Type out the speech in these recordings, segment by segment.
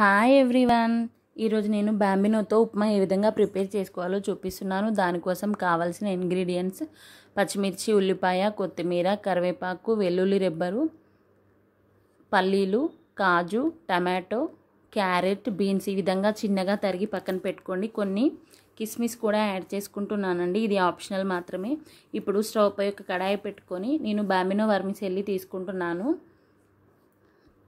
hi everyone ఈరోజు నేను బ్యాంబినోతో ఉప్మా ఏ విధంగా ప్రిపేర్ చేసుకోవాలో చూపిస్తున్నాను దానికోసం కావాల్సిన ఇంగ్రీడియంట్స్ పచ్చిమిర్చి ఉల్లిపాయ కొత్తిమీర కరివేపాకు వెల్లుల్లి రెబ్బరు పల్లీలు కాజు టమాటో క్యారెట్ బీన్స్ ఈ విధంగా చిన్నగా తరిగి పక్కన పెట్టుకోండి కొన్ని కిస్మిస్ కూడా యాడ్ చేసుకుంటున్నానండి ఇది ఆప్షనల్ మాత్రమే ఇప్పుడు స్టవ్ పై ఒక కడాయి పెట్టుకొని నేను బామినో వర్మిసెల్లి తీసుకుంటున్నాను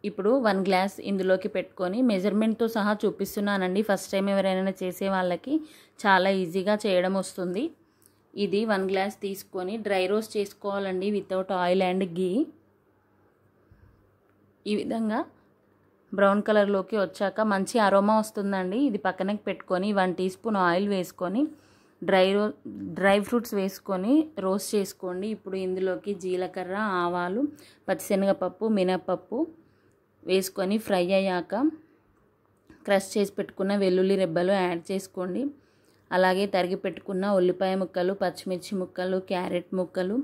ఇప్పుడు వన్ గ్లాస్ ఇందులోకి పెట్టుకొని మెజర్మెంట్తో సహా చూపిస్తున్నానండి ఫస్ట్ టైం ఎవరైనా చేసే వాళ్ళకి చాలా ఈజీగా చేయడం వస్తుంది ఇది వన్ గ్లాస్ తీసుకొని డ్రై రోస్ట్ చేసుకోవాలండి వితౌట్ ఆయిల్ అండ్ గీ ఈ విధంగా బ్రౌన్ కలర్లోకి వచ్చాక మంచి అరోమా వస్తుందండి ఇది పక్కనకి పెట్టుకొని వన్ టీ స్పూన్ ఆయిల్ వేసుకొని డ్రై రో డ్రై ఫ్రూట్స్ వేసుకొని రోస్ట్ చేసుకోండి ఇప్పుడు ఇందులోకి జీలకర్ర ఆవాలు పచ్చిశనగపప్పు మినప్పప్పు వేసుకొని ఫ్రై అయ్యాక క్రష్ చేసి పెట్టుకున్న వెల్లుల్లి రెబ్బలు యాడ్ చేసుకోండి అలాగే తరిగి పెట్టుకున్న ఉల్లిపాయ ముక్కలు పచ్చిమిర్చి ముక్కలు క్యారెట్ ముక్కలు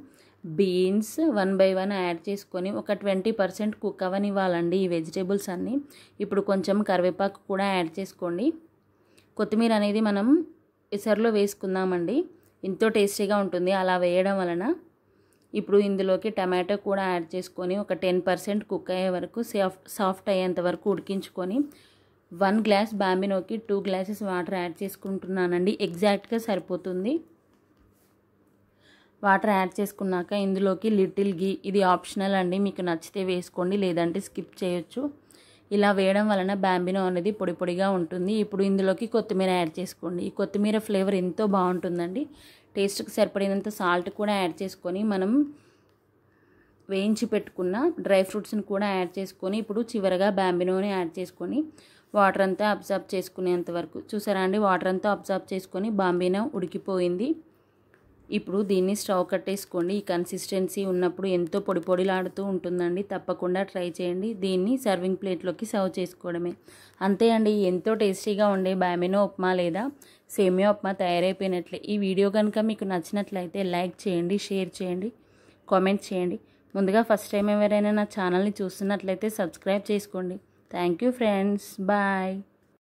beans one by one add చేసుకొని ఒక ట్వంటీ పర్సెంట్ కుక్ అవనివ్వాలండి ఈ వెజిటేబుల్స్ అన్నీ ఇప్పుడు కొంచెం కరివేపాకు కూడా యాడ్ చేసుకోండి కొత్తిమీర అనేది మనం ఇసర్లో వేసుకుందామండి ఎంతో టేస్టీగా ఉంటుంది అలా వేయడం వలన ఇప్పుడు ఇందులోకి టమాటో కూడా యాడ్ చేసుకొని ఒక టెన్ పర్సెంట్ కుక్ అయ్యే వరకు సాఫ్ట్ సాఫ్ట్ అయ్యేంత వరకు ఉడికించుకొని వన్ గ్లాస్ బాంబినోకి టూ గ్లాసెస్ వాటర్ యాడ్ చేసుకుంటున్నానండి ఎగ్జాక్ట్గా సరిపోతుంది వాటర్ యాడ్ చేసుకున్నాక ఇందులోకి లిటిల్ గీ ఇది ఆప్షనల్ అండి మీకు నచ్చితే వేసుకోండి లేదంటే స్కిప్ చేయొచ్చు ఇలా వేయడం వలన బ్యాంబినో అనేది పొడి పొడిగా ఉంటుంది ఇప్పుడు ఇందులోకి కొత్తిమీర యాడ్ చేసుకోండి ఈ కొత్తిమీర ఫ్లేవర్ ఎంతో బాగుంటుందండి టేస్ట్కి సరిపడినంత సాల్ట్ కూడా యాడ్ చేసుకొని మనం వేయించి పెట్టుకున్న డ్రై ఫ్రూట్స్ని కూడా యాడ్ చేసుకొని ఇప్పుడు చివరగా బ్యాంబినోని యాడ్ చేసుకొని వాటర్ అంతా అబ్జర్బ్ చేసుకునేంత వరకు చూసారా అండి వాటర్ అంతా అబ్జర్బ్ చేసుకొని బాంబీనో ఉడికిపోయింది ఇప్పుడు దీన్ని స్టవ్ కట్టేసుకోండి ఈ కన్సిస్టెన్సీ ఉన్నప్పుడు ఎంతో పొడి పొడిలాడుతూ ఉంటుందండి తప్పకుండా ట్రై చేయండి దీన్ని సర్వింగ్ ప్లేట్లోకి సర్వ్ చేసుకోవడమే అంతే అండి ఎంతో టేస్టీగా ఉండే బ్యామినో ఉప్మా లేదా సేమియా ఉప్మా తయారైపోయినట్లే ఈ వీడియో కనుక మీకు నచ్చినట్లయితే లైక్ చేయండి షేర్ చేయండి కామెంట్ చేయండి ముందుగా ఫస్ట్ టైం ఎవరైనా నా ఛానల్ని చూస్తున్నట్లయితే సబ్స్క్రైబ్ చేసుకోండి థ్యాంక్ యూ ఫ్రెండ్స్ బాయ్